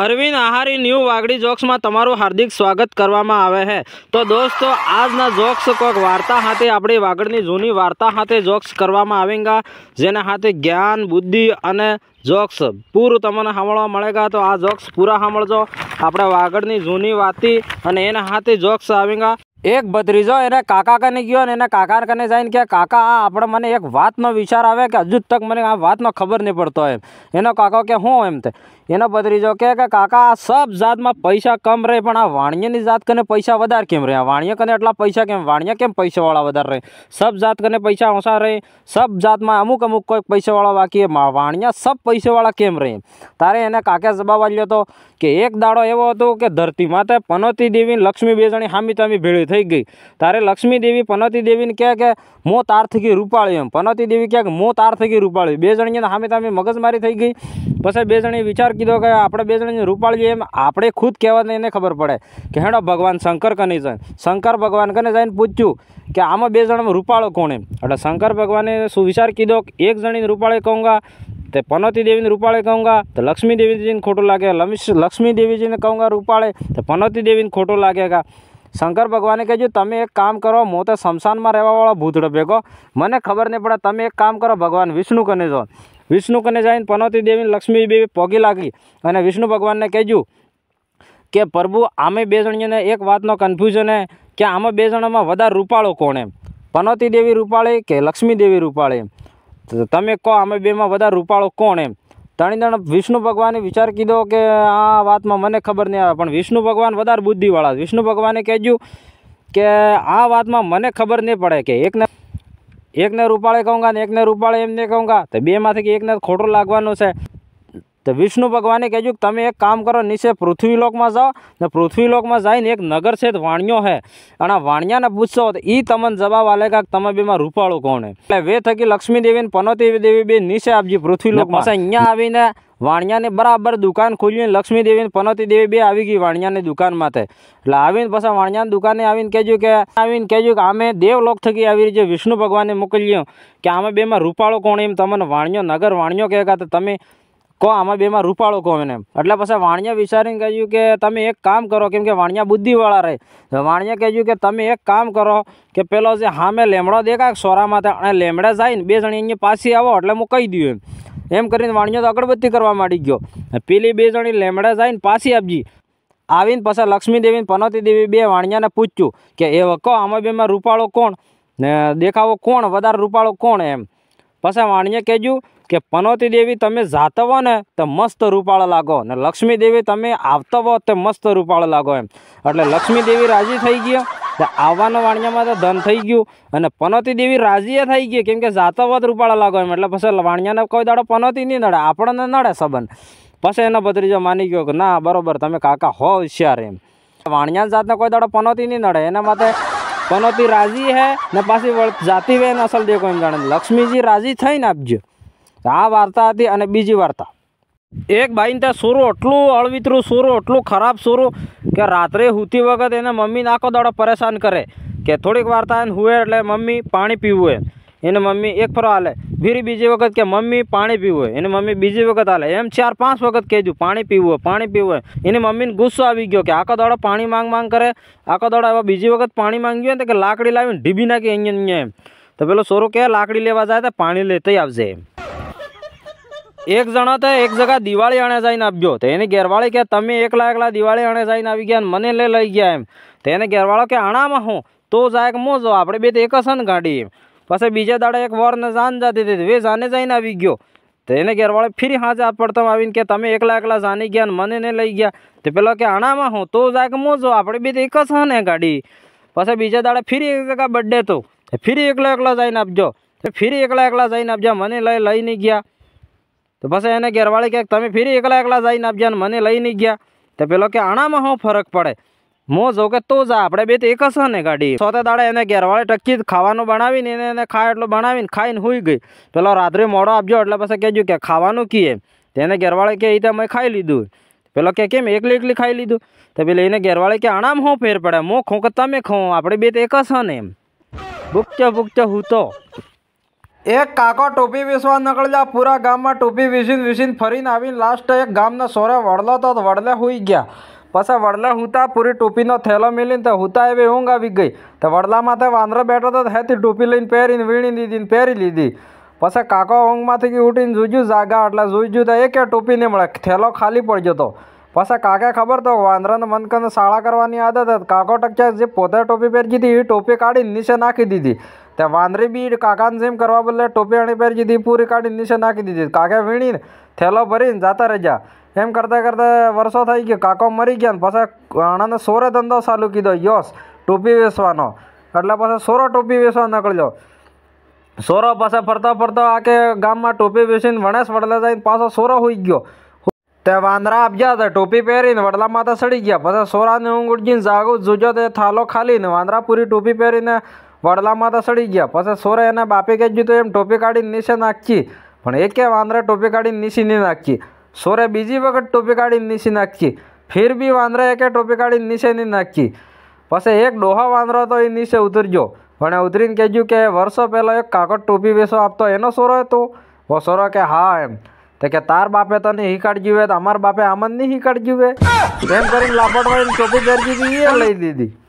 Arvind આહારી new વાગડી જોક્સમાં તમારું હાર્દિક સ્વાગત કરવામાં આવે છે તો દોસ્તો આજના જોક્સ કોઈક વાર્તા હાથે આપણી વાગડની જૂની વાર્તા હાથે જોક્સ કરવામાં આવેંગા જેના હાથે જ્ઞાન બુદ્ધિ અને જોક્સ પૂરું તમને સાંભળવા મળેગા તો આ જોક્સ પૂરા સાંભળજો આપણે વાગડની જૂની વાતી અને એના હાથે જોક્સ આવેગા એક ભત્રીજો એને કાકા કને ગયો ને એના કાકા કને જઈને કે કાકા આ આપણે મને એક વાતનો વિચાર આવે કે હજુ તક મને આ વાતનો ખબર નહીં પડતો એમ એનો કાકો કે હું એમ તે એનો ભત્રીજો કે કાકા આ સબ જાતમાં પૈસા કમ રહે પણ આ વાણિયાની જાત કને પૈસા વધારે કેમ રહે આ વાણિયા કને એટલા પૈસા કેમ વાણિયા કેમ પૈસાવાળા વધારે રહે સબ જાત કને પૈસા ઓછા રહે સબ જાતમાં અમુક અમુક કોઈ પૈસાવાળા બાકી વાણિયા સબ પૈસાવાળા કેમ રહે તારે એને કાકે જવાબ આપ્યો હતો કે એક દાડો એવો હતો કે ધરતી માતા પનોતી દેવી લક્ષ્મી બેજણી જણી હામી તામી ભેળી થઈ ગઈ તારે લક્ષ્મી દેવી પનતી દેવીને કહે કે મો તાર થકી રૂપાળી એમ પનવતી દેવી કહે કે મો તાર થકી રૂપાળી બે જણીને સામે તમે મગજમારી થઈ ગઈ પછી બે જણીએ વિચાર કીધો કે આપણે બે જણીને રૂપાળીએ એમ આપણે ખુદ કહેવાને એને ખબર પડે કે હેડો ભગવાન શંકર કને જાય શંકર ભગવાન કને જઈને પૂછ્યું કે આમાં બે જણામાં રૂપાળો કોણ એમ એટલે શંકર ભગવાને શું વિચાર કીધો એક જણીને રૂપાળે કહુંગા તે પનવતી દેવીને રૂપાળે કહુંગા તો લક્ષ્મી દેવીજીને ખોટું લાગે લક્ષ્મી દેવીજીને કહુંગા રૂપાળે તો પનવતી દેવીને ખોટું લાગેગા શંકર ભગવાને કહેજો તમે એક કામ કરો હું તો શમશાનમાં રહેવાવાળો ભૂતડો ભેગો મને ખબર નહીં પડે તમે એક કામ કરો ભગવાન વિષ્ણુ કને જો વિષ્ણુ કને જઈને પનોતી દેવી લક્ષ્મી દેવી પોગી લાગી અને વિષ્ણુ ભગવાનને કહેજો કે પ્રભુ આમે બે જણીને એક વાતનો કન્ફ્યુઝન હે કે આમે બે જણામાં વધારે રૂપાળો કોણ એમ પનોતી દેવી રૂપાળી કે લક્ષ્મી દેવી રૂપાળી તમે કહો આમે બેમાં વધારે રૂપાળો કોણ એમ તણીદણ વિષ્ણુ ભગવાને વિચાર કીધો કે આ વાતમાં મને ખબર નહીં આવે પણ વિષ્ણુ ભગવાન વધારે બુદ્ધિવાળા વિષ્ણુ ભગવાને કહેજ્યું કે આ વાતમાં મને ખબર નહીં પડે કે એકને એકને રૂપાળે કહુંગા ને એકને રૂપાળે એમને કહુંગા તો બેમાંથી એકને ખોટું લાગવાનું છે તો વિષ્ણુ ભગવાને કહેજો કે તમે એક કામ કરો નીચે પૃથ્વીલોકમાં જાઓ ને પૃથ્વીલોકમાં જઈને એક નગર છે વાણિયો હે અને વાણિયાને પૂછશો તો એ તમને જવાબ આલે કે તમે બેમાં રૂપાળો કોણ એટલે વે થકી લક્ષ્મી દેવી ને દેવી બે નીચે આપજી પૃથ્વીલોકમાં અહીંયા આવીને વાણિયાને બરાબર દુકાન ખોલીને લક્ષ્મી દેવી પનોતી દેવી બે આવી ગઈ વાણિયાની દુકાનમાં માથે એટલે આવીને પછી વાણિયાની દુકાને આવીને કહેજો કે આવીને કહેજ્યું કે અમે દેવલોક થકી આવી રીતે વિષ્ણુ ભગવાનને મોકલ્યો કે આમે બેમાં રૂપાળો કોણ એમ તમને વાણિયો નગર વાણિયો કહેતા તમે કો આમાં બેમાં રૂપાળો કહો એને એટલે પછી વાણિયા વિચારીને કહ્યું કે તમે એક કામ કરો કેમ કે વાણિયા બુદ્ધિવાળા રહે વાણિયા કહ્યું કે તમે એક કામ કરો કે પેલો જે હામે લેમડો દેખાય સોરામાં માથે અને લેમડે જઈને બે જણી અહીંયા પાછી આવો એટલે હું કહી દઉં એમ એમ કરીને વાણિયો તો અગરબત્તી કરવા માંડી ગયો પેલી બે જણી લેમડે જઈને પાછી આપજી આવીને પછી લક્ષ્મી દેવીને પનોતી દેવી બે વાણિયાને પૂછ્યું કે એ વકો આમાં બેમાં રૂપાળો કોણ ને દેખાવો કોણ વધારે રૂપાળો કોણ એમ પછી વાણિયા કહેજ્યું કે પનોતી દેવી તમે જાતવો ને તો મસ્ત રૂપાળ લાગો ને લક્ષ્મી દેવી તમે આવતવો તો મસ્ત રૂપાળ લાગો એમ એટલે લક્ષ્મી દેવી રાજી થઈ ગયો તો આવવાનો વાણિયામાં તો ધન થઈ ગયું અને પનોતી દેવી રાજીએ થઈ ગઈ કેમ કે જાતવો જ રૂપાળો લાગો એમ એટલે પછી વાણિયાને કોઈ દાડો પનોતી નહીં નડે આપણને નડે સંબંધ પછી એનો ભત્રીજો માની ગયો કે ના બરાબર તમે કાકા હો હોશિયાર એમ વાણિયા જાતને કોઈ દાડો પનોતી નહીં નડે એના માટે પનોતી રાજી હે ને પાછી જાતિ વેન અસલ દેખો એમ જાણે લક્ષ્મીજી રાજી થઈને આપજો આ વાર્તા હતી અને બીજી વાર્તા એક બાઈને ત્યાં સોરું એટલું અળવિતરું સોરું એટલું ખરાબ સોરું કે રાત્રે સૂતી વખત એને મમ્મી નાખો દાડો પરેશાન કરે કે થોડીક વાર્તા એને હુએ એટલે મમ્મી પાણી પીવું એમ એને મમ્મી એક ફરો હાલે ફરી બીજી વખત કે મમ્મી પાણી પીવું એને મમ્મી બીજી વખત હાલે એમ ચાર પાંચ વખત કહેજું પાણી પીવું પાણી પીવું એની મમ્મીને ગુસ્સો આવી ગયો કે આખો દાડો પાણી માંગ માંગ કરે આખો દાડો હવે બીજી વખત પાણી માંગ્યું ને કે લાકડી લાવીને ઢીબી નાખી અહીંયા એમ તો પેલો સોરો કે લાકડી લેવા જાય તો પાણી લેતા આવજે એમ એક જણા તો એક જગા દિવાળી અણે જઈને આપજો તો એની ઘેરવાળી કે તમે એકલા એકલા દિવાળી અણે જઈને આવી ગયા મને લઈ લઈ ગયા એમ તો એને ઘેરવાળો કે અણામાં હું તો જાય મોજો આપણે બે તો એક જ ને ગાડી એમ પછી બીજા દાડે એક વોરને જાન જતી હતી વે જાને જઈને આવી ગયો તો એને ઘેરવાળે ફરી હાજે પડતમ આવીને કે તમે એકલા એકલા જાની ગયા ને મને ને લઈ ગયા તો પેલો કે અણામાં હું તો જાય મોજો આપણે બે તો એક જ ને ગાડી પછી બીજા દાડે ફરી એક જગા બર્થડે તો ફરી એકલા એકલા જઈને આપજો ફરી એકલા એકલા જઈને આપજો મને લઈ લઈ નહીં ગયા તો પછી એને ઘેરવાળી કહે તમે ફરી એકલા એકલા જઈને આપજે મને લઈ નહીં ગયા તો પેલો કે આણામાં હું ફરક પડે મો જો કે તો જા આપણે બે તો એક જ ને ગાડી સોતે દાડે એને ઘેરવાળી ટકી ખાવાનું બનાવીને એને એને ખાય એટલું બનાવીને ખાઈને હોઈ ગઈ પેલો રાત્રે મોડો આપજો એટલે પછી કહેજો કે ખાવાનું કીએ તેને ઘેરવાળે કે રીતે મેં ખાઈ લીધું પેલો કે કેમ એકલી એકલી ખાઈ લીધું તો પેલી એને ઘેરવાળી કે આણામ હું ફેર પડે મો ખો કે તમે ખો આપણે બે તો એક જ ને એમ ભૂકચો ભૂકચો હું તો એક કાકો ટોપી વીસવા નીકળ્યા પૂરા ગામમાં ટોપી વીસીને વીસીને ફરીને આવીને લાસ્ટ એક ગામના સોરે વડલો તો વડલે હુઈ ગયા પછી વડલે હુતા પૂરી ટોપીનો થેલો મિલીને તો હુતા એવી ઊંઘ આવી ગઈ તો વડલામાં તો વાંદરો બેઠો તો હેથી ટોપી લઈને પહેરીને વીણી દીધી પહેરી લીધી પછી કાકો ઊંઘમાંથી ઉઠીને જોજ્યું જાગા એટલે જોઈજ્યું તો એકે ટોપી નહીં મળે થેલો ખાલી પડી જતો पास का खबरतो मन कन साळ्या करवानी आदत काको काक्या जे पोता टोपी पेरी गे थी टोपी काढी निखी दीधी त्या वांदरी बी काकाने जेम कर बदल टोपी आणि पेहरी गेली पूरी काढी निशे नाखी दीथी काके वीणी थेलो भरी जाता रजा एम करता करते वर्षो थाई गो का मरी गाने पास अणाने सोरे धंदा चालू की योस टोपी वेसवाटला पास सोरो टोपी वेसवा नकळला सोरो पास फरता फरता आम्हाला टोपी वेस वणसे वडला जाईन पासो सोरा हुई गो તે વાંદરા આપજ્યા હતા ટોપી પહેરીને વડલા માથા સડી ગયા પછી સોરાને ઊંઘ ઉડજીને જાગો જોજો તે થાલો ખાલીને વાંદરા પૂરી ટોપી પહેરીને વડલા માથા સડી ગયા પછી સોરે એને બાપી કહેજ્યું તો એમ ટોપી કાઢીને નીચે નાખી પણ એકે વાંદરે ટોપી કાઢીને નીચે નહીં નાખી સોરે બીજી વખત ટોપી કાઢીને નીચે નાખી ફિર બી વાંદરે એકે ટોપી કાઢીને નીચે નહીં નાખી પછી એક ડોહા વાંદરો તો એ નીચે ઉતરજો પણ એ ઉતરીને કહેજ્યું કે વર્ષો પહેલાં એક કાકડ ટોપી બેસો આપતો એનો સોરો હતો વો સોરો કે હા એમ તો કે તાર બાપે તને હિકાડજી હોય તો અમાર બાપે આમ જ નહીં હિકાડજી હોય એમ કરીને લાપટ ચોપી દરજી એ લઈ દીધી